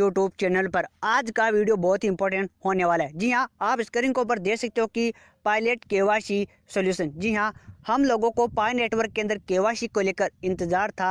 YouTube channel पर आज का वीडियो बहुत ही इंपॉर्टेंट होने वाला है जी हाँ आप स्क्रीन के ऊपर देख सकते हो कि पायलट केवासी सॉल्यूशन जी हाँ हम लोगों को पाई नेटवर्क के अंदर केवासी को लेकर इंतजार था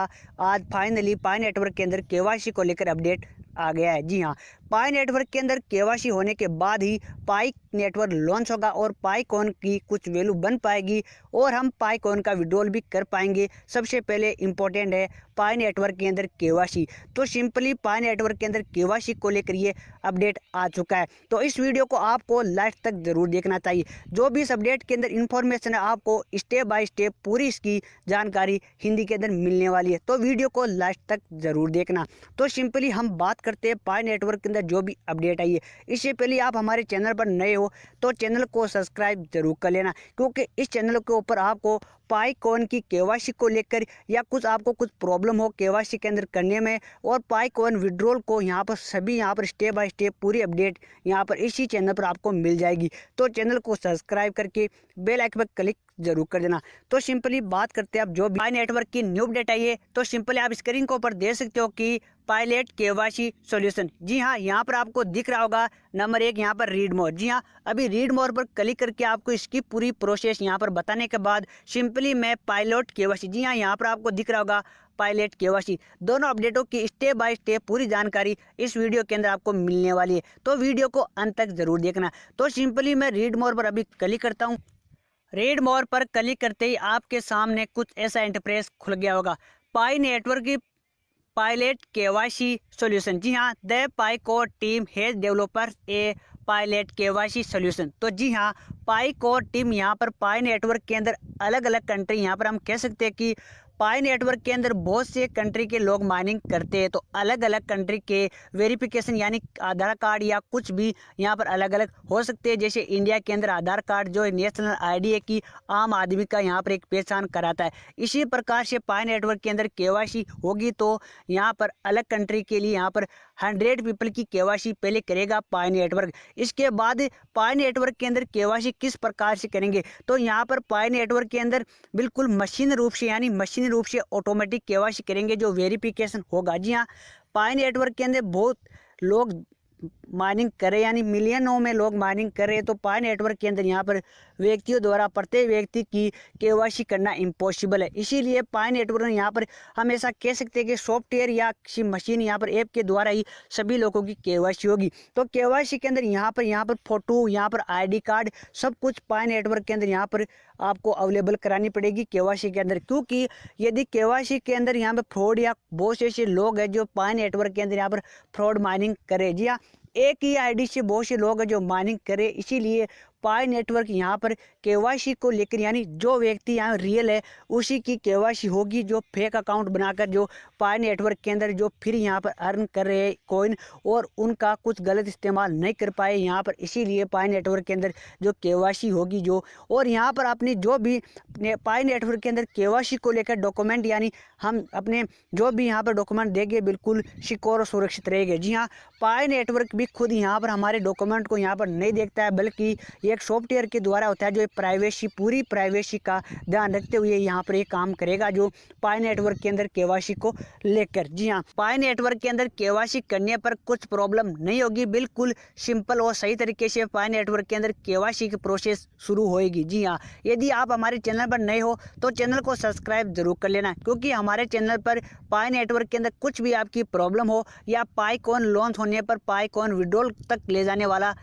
आज फाइनली पाई नेटवर्क के अंदर केवासी को लेकर अपडेट आ गया है जी हाँ पाई नेटवर्क के अंदर केवासी होने के बाद ही पाई नेटवर्क लॉन्च होगा और पाई कॉन की कुछ वैल्यू बन पाएगी और हम पाई कॉन का विड्रॉल भी कर पाएंगे सबसे पहले इंपॉर्टेंट है पाई नेटवर्क के अंदर केवासी तो सिंपली पाई नेटवर्क के अंदर केवासी को लेकर ये अपडेट आ चुका है तो इस वीडियो को आपको लास्ट तक जरूर देखना चाहिए जो भी इस अपडेट के अंदर इन्फॉर्मेशन है आपको स्टेप बाय स्टेप पूरी इसकी जानकारी हिंदी के अंदर मिलने वाली है तो वीडियो को लास्ट तक जरूर देखना तो सिंपली हम बात कर करते हैं पाई नेटवर्क के अंदर जो भी अपडेट आई है इससे पहले आप हमारे चैनल पर नए हो तो चैनल को सब्सक्राइब जरूर कर लेना क्योंकि इस चैनल के ऊपर आपको पाई कॉइन की केवासी को लेकर या कुछ आपको कुछ प्रॉब्लम हो केवासी के अंदर करने में और पाई कॉइन विड्रोल को यहाँ पर सभी यहाँ पर स्टेप बाय स्टेप पूरी अपडेट यहाँ पर इसी चैनल पर आपको मिल जाएगी तो चैनल को सब्सक्राइब करके बेल आइकन पर क्लिक जरूर कर देना तो सिंपली बात करते हैं आप जो भी नेटवर्क की न्यू अपडेट आई है तो सिंपली आप स्क्रीन के ऊपर देख सकते हो कि पायलट के वाशी सोल्यूशन जी हाँ यहाँ पर आपको दिख रहा होगा नंबर एक यहाँ पर रीड मोर जी हाँ अभी रीड मोर पर क्लिक करके आपको इसकी पूरी प्रोसेस यहाँ पर बताने के बाद सिंपली मैं पायलट के वाशी जी हाँ यहाँ पर आपको दिख रहा होगा पायलट के वाशी दोनों अपडेटों की स्टेप बाय स्टेप पूरी जानकारी इस वीडियो के अंदर आपको मिलने वाली है तो वीडियो को अंत तक जरूर देखना तो सिंपली मैं रीड मोर पर अभी क्लिक करता हूँ रेड मोर पर क्लिक करते ही आपके सामने कुछ ऐसा इंटरप्रेस खुल गया होगा पाई नेटवर्क की पायलट वाई सोल्यूशन जी हाँ the Pi core team has developer a pilot Y solution तो जी हाँ पाई कोर टीम यहाँ पर पाई नेटवर्क के अंदर अलग अलग कंट्री यहाँ पर हम कह सकते हैं कि पाई नेटवर्क के अंदर बहुत से कंट्री के लोग माइनिंग करते हैं तो अलग अलग कंट्री के वेरिफिकेशन यानी आधार कार्ड या कुछ भी यहाँ पर अलग अलग हो सकते हैं जैसे इंडिया के अंदर आधार कार्ड जो नेशनल आईडी है कि आम आदमी का यहाँ पर एक पहचान कराता है इसी प्रकार से पाई नेटवर्क के अंदर के होगी तो यहाँ पर अलग कंट्री के लिए यहाँ पर हंड्रेड पीपल की केवासी पहले करेगा पाई नेटवर्क इसके बाद पाई नेटवर्क के अंदर केवासी किस प्रकार से करेंगे तो यहाँ पर पाई नेटवर्क के अंदर बिल्कुल मशीन रूप से यानी मशीन रूप से ऑटोमेटिक केवासी करेंगे जो वेरिफिकेशन होगा जी हाँ पाई नेटवर्क के अंदर बहुत लोग माइनिंग करे यानी मिलियनों में लोग माइनिंग कर रहे हैं तो पाए नेटवर्क के अंदर यहाँ पर व्यक्तियों द्वारा प्रत्येक व्यक्ति की के करना इम्पॉसिबल है इसीलिए पाए नेटवर्क ने यहाँ पर हम ऐसा कह सकते हैं कि सॉफ्टवेयर या किसी मशीन यहाँ पर ऐप के द्वारा ही सभी लोगों की के होगी तो के के अंदर यहाँ पर यहाँ पर फोटो यहाँ पर आई कार्ड सब कुछ पाए नेटवर्क के अंदर यहाँ पर आपको अवेलेबल करानी पड़ेगी के के अंदर क्योंकि यदि के के अंदर यहाँ पर फ्रॉड या बहुत से ऐसे लोग हैं जो पाए नेटवर्क के अंदर यहाँ पर फ्रॉड माइनिंग करे जी हाँ एक ही आईडी से बहुत से लोग हैं जो माइनिंग करे इसीलिए पाई नेटवर्क यहाँ पर के को लेकर यानी जो व्यक्ति यहाँ रियल है उसी की के होगी जो फेक अकाउंट बनाकर जो पाई नेटवर्क के अंदर जो फिर यहाँ पर अर्न कर रहे हैं कोइन और उनका कुछ गलत इस्तेमाल नहीं कर पाए यहाँ पर इसीलिए पाई नेटवर्क के अंदर जो के होगी जो और यहाँ पर अपनी जो भी पाई नेटवर्क के अंदर के को लेकर डॉक्यूमेंट यानी हम अपने जो भी यहाँ पर डॉक्यूमेंट देंगे बिल्कुल शिकोर और सुरक्षित रहेगा जी हाँ पाई नेटवर्क भी खुद यहाँ पर हमारे डॉक्यूमेंट को यहाँ पर नहीं देखता है बल्कि एक सॉफ्टवेयर के द्वारा होता है जो प्राइवेसी पूरी प्राइवेसी का ध्यान रखते हुए यहाँ पर ये काम करेगा जो पाई नेटवर्क के अंदर केवासी को लेकर जी हाँ पाई नेटवर्क के अंदर केवासी करने पर कुछ प्रॉब्लम नहीं होगी बिल्कुल सिंपल और सही तरीके से पाई नेटवर्क के अंदर केवासी की प्रोसेस शुरू होगी जी हाँ यदि आप हमारे चैनल पर नए हो तो चैनल को सब्सक्राइब जरूर कर लेना क्योंकि हमारे चैनल पर पाई नेटवर्क के अंदर कुछ भी आपकी प्रॉब्लम हो या पाई कौन लॉन्च होने पर पाई कौन विड्रोल तक ले जाने वाला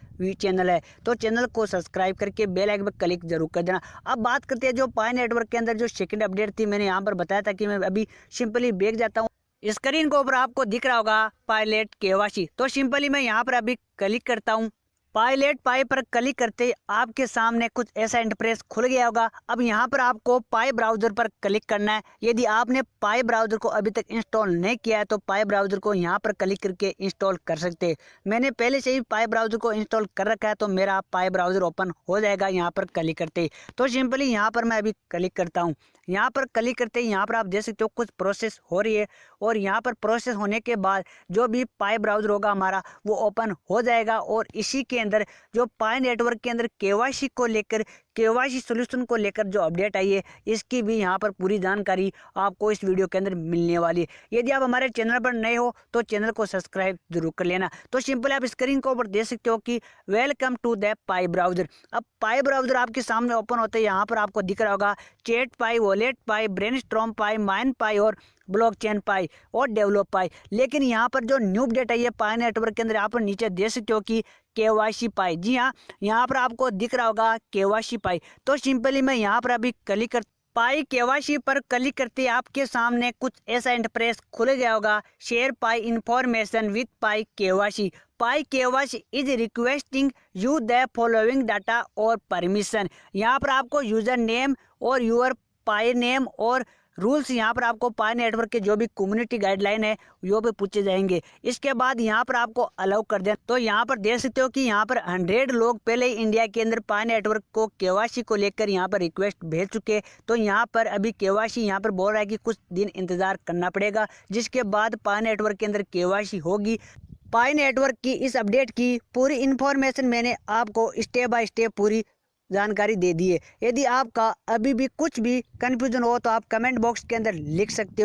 चैनल है तो चैनल को सब्सक्राइब करके बेल आइकन पर क्लिक जरूर कर देना अब बात करते हैं जो पाए नेटवर्क के अंदर जो सेकंड अपडेट थी मैंने यहाँ पर बताया था कि मैं अभी सिंपली बेग जाता हूँ स्क्रीन के ऊपर आपको दिख रहा होगा पायलट केवासी तो सिंपली मैं यहाँ पर अभी क्लिक करता हूँ पायलेट पाई पर क्लिक करते आपके सामने कुछ ऐसा इंटरप्रेस खुल गया होगा अब यहाँ पर आपको पाई ब्राउजर पर क्लिक करना है यदि आपने पाई ब्राउजर को अभी तक इंस्टॉल नहीं किया है तो पाई ब्राउजर को यहाँ पर क्लिक करके इंस्टॉल कर सकते मैंने पहले से ही पाई ब्राउजर को इंस्टॉल कर रखा है तो मेरा पाए ब्राउजर ओपन हो जाएगा यहाँ पर क्लिक करते तो सिंपली यहाँ पर मैं अभी क्लिक करता हूँ यहाँ पर क्लिक करते ही यहाँ पर आप देख सकते हो कुछ प्रोसेस हो रही है और यहाँ पर प्रोसेस होने के बाद जो भी पाए ब्राउजर होगा हमारा वो ओपन हो जाएगा और इसी के अंदर जो पाए नेटवर्क के अंदर केवासी को लेकर के सोल्यूशन को लेकर जो अपडेट आई है इसकी भी यहाँ पर पूरी जानकारी आपको इस वीडियो के अंदर मिलने वाली है यदि आप हमारे चैनल पर नए हो तो चैनल को सब्सक्राइब जरूर कर लेना तो सिंपल आप स्क्रीन के ऊपर देख सकते हो कि welcome to the Pi browser अब पाई ब्राउजर आपके सामने ओपन होते हैं यहाँ पर आपको दिख रहा होगा chat Pi wallet Pi brainstorm Pi mine Pi और ब्लॉकचेन पाई और डेवलप पाई लेकिन यहाँ पर जो न्यू अपडेट आई है पाई नेटवर्क के अंदर आप नीचे देख सकते हो कि के वाई सी पाई जी हाँ यहाँ पर आपको दिख रहा होगा के वाई सी पाई तो सिंपली मैं यहाँ पर अभी क्लिक कर पाई केवासी पर क्लिक करते आपके सामने कुछ ऐसा इंटरप्रेस खुल गया होगा share Pi information with Pi KYC Pi KYC is requesting you the following data और परमिशन यहाँ पर आपको यूजर नेम और यूर पाई नेम और रूल्स यहाँ पर आपको पाए नेटवर्क के जो भी कम्युनिटी गाइडलाइन है वो भी पूछे जाएंगे इसके बाद यहाँ पर आपको अलाउ कर दे तो यहाँ पर देख सकते हो कि यहाँ पर हंड्रेड लोग पहले ही इंडिया के अंदर पाए नेटवर्क को केवासी को लेकर यहाँ पर रिक्वेस्ट भेज चुके तो यहाँ पर अभी केवासी यहाँ पर बोल रहा है कि कुछ दिन इंतजार करना पड़ेगा जिसके बाद पाए नेटवर्क के अंदर केवासी होगी पाई नेटवर्क की इस अपडेट की पूरी इन्फॉर्मेशन मैंने आपको स्टेप बाय स्टेप पूरी जानकारी दे दी है यदि आपका अभी भी कुछ भी कन्फ्यूजन हो तो आप कमेंट बॉक्स के अंदर लिख सकते हो